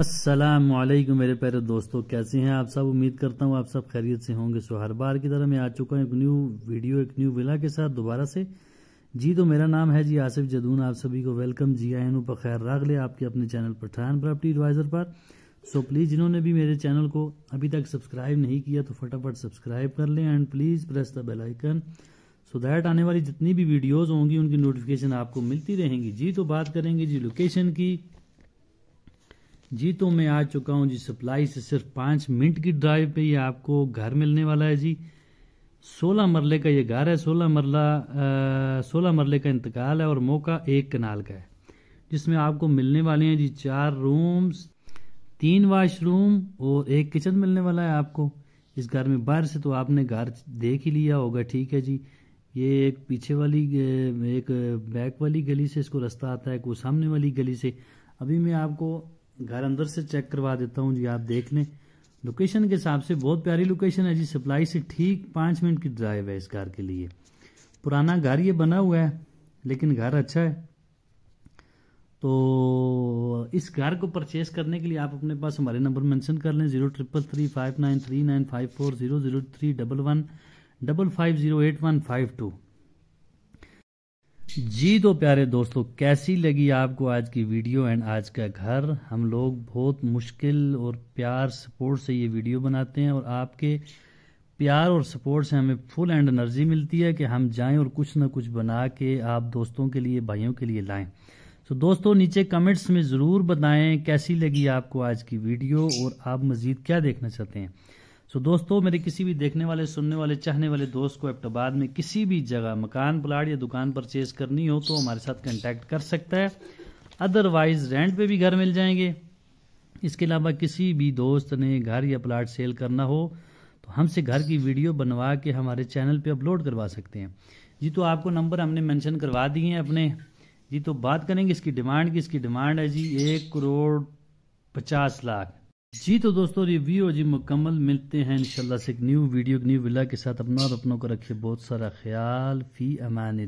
असलम मेरे प्यारे दोस्तों कैसे हैं आप सब उम्मीद करता हूँ आप सब खैरियत से होंगे सो हर बार की तरह मैं आ चुका हूँ एक न्यू वीडियो एक न्यू विला के साथ दोबारा से जी तो मेरा नाम है जी आसिफ जदून आप सभी को वेलकम जी आई एन पर खैर राग ले आपके अपने चैनल पर ठान प्रॉपर्टी एडवाइज़र पर सो प्लीज़ जिन्होंने भी मेरे चैनल को अभी तक सब्सक्राइब नहीं किया तो फटाफट सब्सक्राइब कर लें and please press the bell icon so that आने वाली जितनी भी वीडियोज़ होंगी उनकी नोटिफिकेशन आपको मिलती रहेंगी जी तो बात करेंगे जी लोकेशन की जी तो मैं आ चुका हूँ जी सप्लाई से सिर्फ पाँच मिनट की ड्राइव पे ये आपको घर मिलने वाला है जी सोलह मरले का ये घर है सोलह मरला सोलह मरले का इंतकाल है और मौका एक कनाल का है जिसमें आपको मिलने वाले हैं जी चार रूम्स तीन वाशरूम और एक किचन मिलने वाला है आपको इस घर में बाहर से तो आपने घर देख ही लिया होगा ठीक है जी ये एक पीछे वाली एक बैक वाली गली से इसको रास्ता आता है कोई सामने वाली गली से अभी मैं आपको घर अंदर से चेक करवा देता हूँ जी आप देख लें लोकेशन के हिसाब से बहुत प्यारी लोकेशन है जी सप्लाई से ठीक पाँच मिनट की ड्राइव है इस कार के लिए पुराना घर ये बना हुआ है लेकिन घर अच्छा है तो इस घर को परचेस करने के लिए आप अपने पास हमारे नंबर मेंशन कर लें zero triple three five nine three nine five four zero zero three double one double five zero eight one five two जी तो प्यारे दोस्तों कैसी लगी आपको आज की वीडियो एंड आज का घर हम लोग बहुत मुश्किल और प्यार सपोर्ट से ये वीडियो बनाते हैं और आपके प्यार और सपोर्ट से हमें फुल एंड एनर्जी मिलती है कि हम जाएं और कुछ ना कुछ बना के आप दोस्तों के लिए भाइयों के लिए लाएं तो दोस्तों नीचे कमेंट्स में ज़रूर बताएं कैसी लगी आपको आज की वीडियो और आप मज़ीद क्या देखना चाहते हैं सो दोस्तों मेरे किसी भी देखने वाले सुनने वाले चाहने वाले दोस्त को एबटाबाद में किसी भी जगह मकान प्लाट या दुकान परचेज करनी हो तो हमारे साथ कॉन्टैक्ट कर सकता है अदरवाइज रेंट पे भी घर मिल जाएंगे इसके अलावा किसी भी दोस्त ने घर या प्लाट सेल करना हो तो हमसे घर की वीडियो बनवा के हमारे चैनल पे अपलोड करवा सकते हैं जी तो आपको नंबर हमने मेंशन करवा दिए हैं अपने जी तो बात करेंगे इसकी डिमांड की इसकी डिमांड है जी एक करोड़ पचास लाख जी तो दोस्तों रिव्यू अजी जी मुकम्मल मिलते हैं इंशाल्लाह से एक न्यू वीडियो न्यू विला के साथ अपना और अपनों को रखिए बहुत सारा ख्याल फ़ी अमान